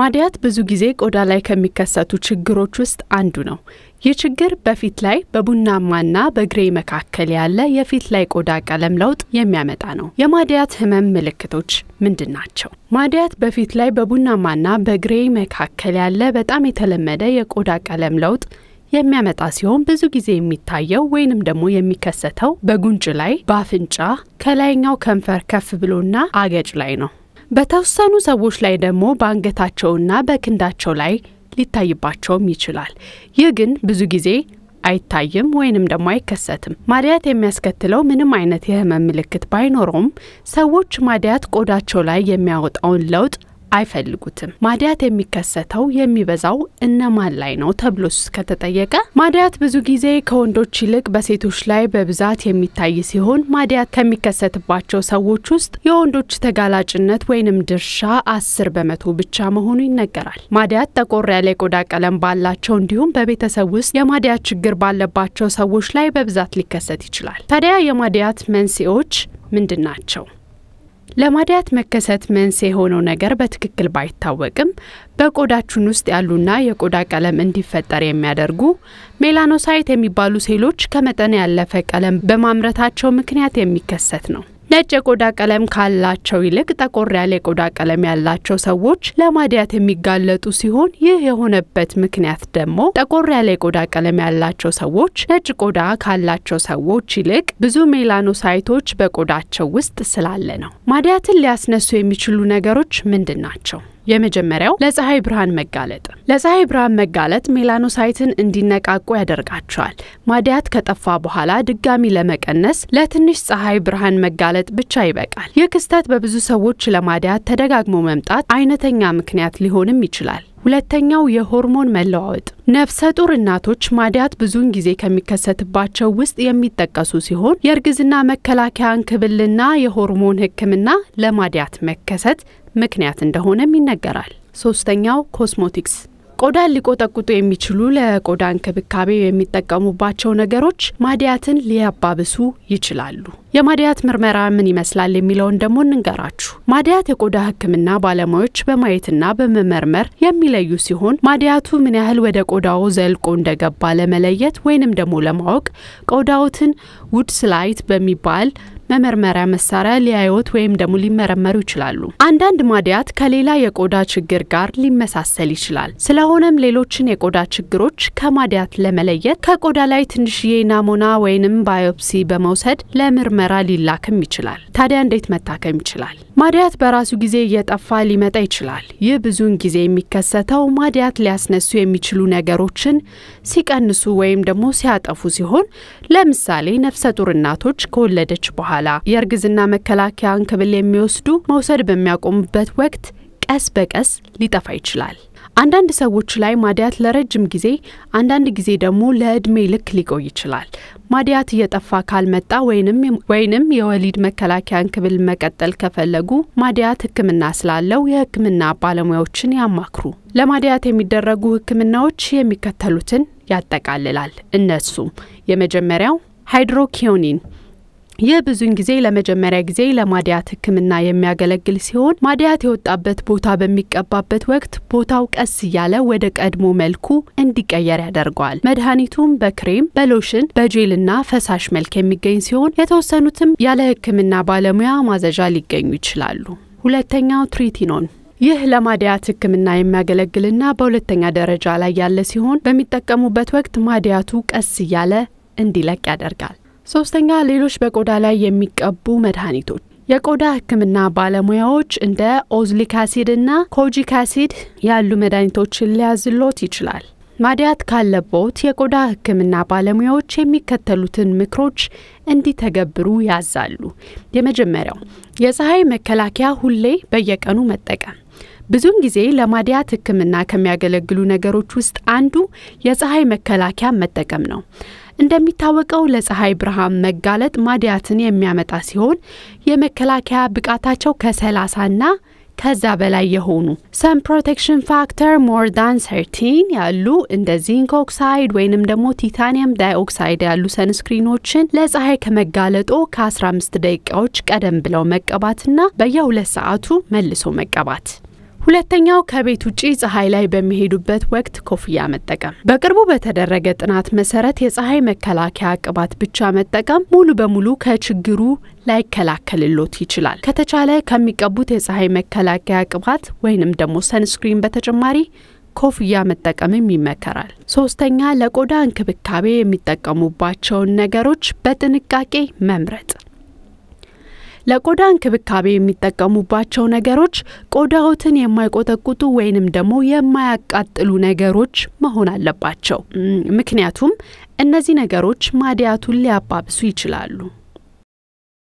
ማዲያት ብዙ ጊዜ ቆዳ ላይ ከሚከሰቱ ችግሮች ውስጥ አንዱ ነው። ይህ ችግር በፊት ላይ በቡናማና በግሬ መካከል ያለ የፊት ላይ ቆዳ ቀለም ለውጥ የሚያመጣ ነው። የማዲያት ህመም ምልክቶች ምንድን ናቸው? ማዲያት በፊት ላይ በቡናማና በግሬ መካከል ያለ በጣም የተለመደ የቆዳ ቀለም ለውጥ የሚያመጣ ሲሆን ብዙ ጊዜ የሚታየው ወይንም ደግሞ የሚከሰተው በጉንጭ ላይ፣ በአፍንጫ፣ ከላይኛው ከንፈር ከፍ ብሎና አገጭ ላይ ነው። በተወሰኑ ሰዎች ላይ ደግሞ በአንገታቸውና በክንዳቸው ላይ ሊታይባቸውም ይችላል። ይህ ግን ብዙ ጊዜ አይታይም ወይንም ደግሞ አይከሰትም። ማዲያት የሚያስከትለው ምንም አይነት የህመም ምልክት ባይኖረውም ሰዎች ማዲያት ቆዳቸው ላይ የሚያወጣውን ለውጥ አይፈልጉትም። ማዲያት የሚከሰተው የሚበዛው እነማን ላይ ነው ተብሎ ከተጠየቀ ማዲያት ብዙ ጊዜ ከወንዶች ይልቅ በሴቶች ላይ በብዛት የሚታይ ሲሆን ማዲያት ከሚከሰትባቸው ሰዎች ውስጥ የወንዶች ተጋላጭነት ወይንም ድርሻ አስር በመቶ ብቻ መሆኑ ይነገራል። ማዲያት ጠቆር ያለ የቆዳ ቀለም ባላቸው እንዲሁም በቤተሰብ ውስጥ የማድያት ችግር ባለባቸው ሰዎች ላይ በብዛት ሊከሰት ይችላል። ታዲያ የማዲያት መንስኤዎች ምንድን ናቸው? ለማድያት መከሰት መንስኤ የሆነው ነገር በትክክል ባይታወቅም በቆዳችን ውስጥ ያሉና የቆዳ ቀለም እንዲፈጠር የሚያደርጉ ሜላኖሳይት የሚባሉ ሴሎች ከመጠን ያለፈ ቀለም በማምረታቸው ምክንያት የሚከሰት ነው። ነጭ የቆዳ ቀለም ካላቸው ይልቅ ጠቆር ያለ የቆዳ ቀለም ያላቸው ሰዎች ለማድያት የሚጋለጡ ሲሆን ይህ የሆነበት ምክንያት ደግሞ ጠቆር ያለ የቆዳ ቀለም ያላቸው ሰዎች ነጭ ቆዳ ካላቸው ሰዎች ይልቅ ብዙ ሜላኖሳይቶች በቆዳቸው ውስጥ ስላለ ነው። ማድያትን ሊያስነሱ የሚችሉ ነገሮች ምንድን ናቸው? የመጀመሪያው ለፀሐይ ብርሃን መጋለጥ። ለፀሐይ ብርሃን መጋለጥ ሜላኖሳይትን እንዲነቃቁ ያደርጋቸዋል። ማዲያት ከጠፋ በኋላ ድጋሚ ለመቀነስ ለትንሽ ፀሐይ ብርሃን መጋለጥ ብቻ ይበቃል። ይህ ክስተት በብዙ ሰዎች ለማዲያት ተደጋግሞ መምጣት አይነተኛ ምክንያት ሊሆንም ይችላል። ሁለተኛው የሆርሞን መለዋወጥ ነፍሰ ጡር እናቶች ማዲያት ብዙውን ጊዜ ከሚከሰትባቸው ውስጥ የሚጠቀሱ ሲሆን የእርግዝና መከላከያ እንክብልና የሆርሞን ሕክምና ለማዲያት መከሰት ምክንያት እንደሆነም ይነገራል። ሶስተኛው ኮስሞቲክስ ቆዳን ሊቆጠቁጡ የሚችሉ ለቆዳ እንክብካቤ የሚጠቀሙባቸው ነገሮች ማዲያትን ሊያባብሱ ይችላሉ። የማድያት ምርመራ ምን ይመስላል የሚለውን ደግሞ እንንገራችሁ። ማዲያት የቆዳ ሕክምና ባለሙያዎች በማየትና በመመርመር የሚለዩ ሲሆን ማዲያቱ ምን ያህል ወደ ቆዳው ዘልቆ እንደገባ ለመለየት ወይንም ደግሞ ለማወቅ ቆዳውትን ውድ ስላይት በሚባል መመርመሪያ መሳሪያ ሊያዩት ወይም ደግሞ ሊመረመሩ ይችላሉ። አንዳንድ ማዲያት ከሌላ የቆዳ ችግር ጋር ሊመሳሰል ይችላል። ስለሆነም ሌሎችን የቆዳ ችግሮች ከማዲያት ለመለየት ከቆዳ ላይ ትንሽዬ ናሙና ወይንም ባዮፕሲ በመውሰድ ለምርመራ ሊላክም ይችላል። ታዲያ እንዴት መታከም ይችላል? ማድያት በራሱ ጊዜ እየጠፋ ሊመጣ ይችላል። ይህ ብዙውን ጊዜ የሚከሰተው ማዲያት ሊያስነሱ የሚችሉ ነገሮችን ሲቀንሱ ወይም ደግሞ ሲያጠፉ ሲሆን ለምሳሌ ነፍሰ ጡር እናቶች ከወለደች በኋላ በኋላ የእርግዝና መከላከያ እንክብል የሚወስዱ መውሰድ በሚያቆሙበት ወቅት ቀስ በቀስ ሊጠፋ ይችላል። አንዳንድ ሰዎች ላይ ማዲያት ለረጅም ጊዜ፣ አንዳንድ ጊዜ ደግሞ ለእድሜ ልክ ሊቆይ ይችላል። ማዲያት እየጠፋ ካልመጣ ወይንም የወሊድ መከላከያ እንክብል መቀጠል ከፈለጉ ማዲያት ሕክምና ስላለው የሕክምና ባለሙያዎችን ያማክሩ። ለማዲያት የሚደረጉ ሕክምናዎች የሚከተሉትን ያጠቃልላል። እነሱም የመጀመሪያው ሃይድሮኪዮኒን ይህ ብዙውን ጊዜ ለመጀመሪያ ጊዜ ለማዲያት ሕክምና የሚያገለግል ሲሆን ማዲያት የወጣበት ቦታ በሚቀባበት ወቅት ቦታው ቀስ እያለ ወደ ቀድሞ መልኩ እንዲቀየር ያደርገዋል። መድኃኒቱም በክሬም፣ በሎሽን፣ በጄልና ፈሳሽ መልክ የሚገኝ ሲሆን የተወሰኑትም ያለ ሕክምና ባለሙያ ማዘዣ ሊገኙ ይችላሉ። ሁለተኛው ትሪቲኖን ይህ ለማዲያት ህክምና የሚያገለግልና በሁለተኛ ደረጃ ላይ ያለ ሲሆን በሚጠቀሙበት ወቅት ማዲያቱ ቀስ እያለ እንዲለቅ ያደርጋል። ሶስተኛ ሌሎች በቆዳ ላይ የሚቀቡ መድኃኒቶች የቆዳ ህክምና ባለሙያዎች እንደ ኦዝሊክ አሲድ ኮጂክ አሲድ ያሉ መድኃኒቶችን ሊያዝሎት ይችላል። ማዲያት ካለቦት የቆዳ ህክምና ባለሙያዎች የሚከተሉትን ምክሮች እንዲተገብሩ ያዛሉ። የመጀመሪያው የፀሐይ መከላከያ ሁሌ በየቀኑ መጠቀም። ብዙውን ጊዜ ለማዲያት ህክምና ከሚያገለግሉ ነገሮች ውስጥ አንዱ የፀሐይ መከላከያ መጠቀም ነው። እንደሚታወቀው ለፀሐይ ብርሃን መጋለጥ ማዲያትን የሚያመጣ ሲሆን የመከላከያ ብቃታቸው ከ30ና ከዛ በላይ የሆኑ ሰን ፕሮቴክሽን ፋክተር ሞር ዳን ሰርቲን ያሉ እንደ ዚንክ ኦክሳይድ ወይንም ደግሞ ቲታኒየም ዳይኦክሳይድ ያሉ ሰንስክሪኖችን ለፀሐይ ከመጋለጦ ከ15 ደቂቃዎች ቀደም ብለው መቀባትና በየሁለት ሰዓቱ መልሶ መቀባት ሁለተኛው ከቤት ውጪ ፀሐይ ላይ በሚሄዱበት ወቅት ኮፍያ መጠቀም። በቅርቡ በተደረገ ጥናት መሰረት የፀሐይ መከላከያ ቅባት ብቻ መጠቀም ሙሉ በሙሉ ከችግሩ ላይከላከልሎት ይችላል። ከተቻለ ከሚቀቡት የፀሐይ መከላከያ ቅባት ወይንም ደግሞ ሰንስክሪን በተጨማሪ ኮፍያ መጠቀምም ይመከራል። ሶስተኛ ለቆዳ እንክብካቤ የሚጠቀሙባቸውን ነገሮች በጥንቃቄ መምረጥ ለቆዳ እንክብካቤ የሚጠቀሙባቸው ነገሮች ቆዳዎትን የማይቆጠቁጡ ወይንም ደግሞ የማያቃጥሉ ነገሮች መሆን አለባቸው። ምክንያቱም እነዚህ ነገሮች ማዲያቱን ሊያባብሱ ይችላሉ።